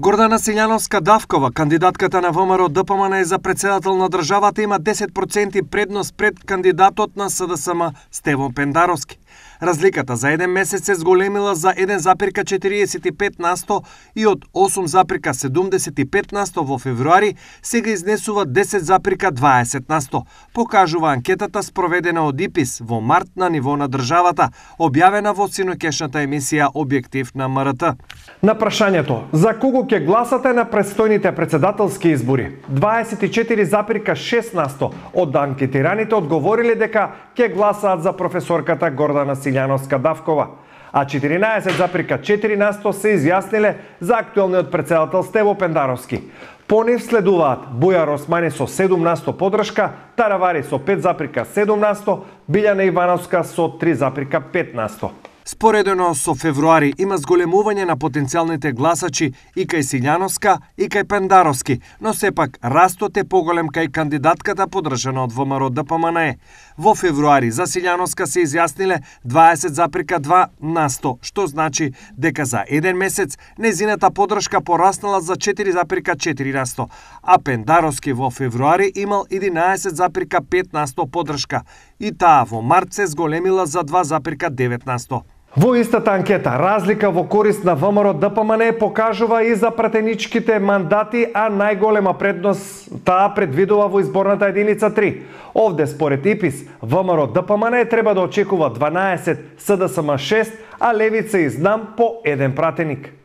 Гордана Силјановска Давкова, кандидатката на ВМРО ДПМН е за председател на државата, има 10% предност пред кандидатот на СДСМ Стево Пендаровски. Разликата за еден месец се зголемила за 1,45 насто и од 8,75 насто во февруари сега изнесува 10,20 насто, покажува анкетата спроведена од ИПИС во март на ниво на државата, објавена во синокешната емисија Објектив на МРТ. На прашањето за кого ќе гласате на престојните председателски избори. 24,6% од анкетираните одговориле дека ќе гласаат за професорката Гордана Силјановска Давкова, а 14,4% се изјасниле за актуелниот председател Стево Пендаровски. По нив следуваат Бујар Османи со 17 подршка, Таравари со 17, Билјана Ивановска со 3,15. Споредено со февруари има зголемување на потенцијалните гласачи и кај Силјановска и кај Пендаровски, но сепак растот е поголем кај кандидатката подржана од ВМРО ДПМНЕ. Во февруари за Силјановска се изјасниле 20,2 на 100, што значи дека за еден месец незината подршка пораснала за 4,4 на 100, а Пендаровски во февруари имал 11,5 на 100 подршка и таа во март се зголемила за 2,9 на 100. Во истата анкета, разлика во корист на ВМРО ДПМН покажува и за пратеничките мандати, а најголема предност таа предвидува во изборната единица 3. Овде, според ИПИС, ВМРО ДПМН треба да очекува 12, СДСМ 6, а Левица и Знам по еден пратеник.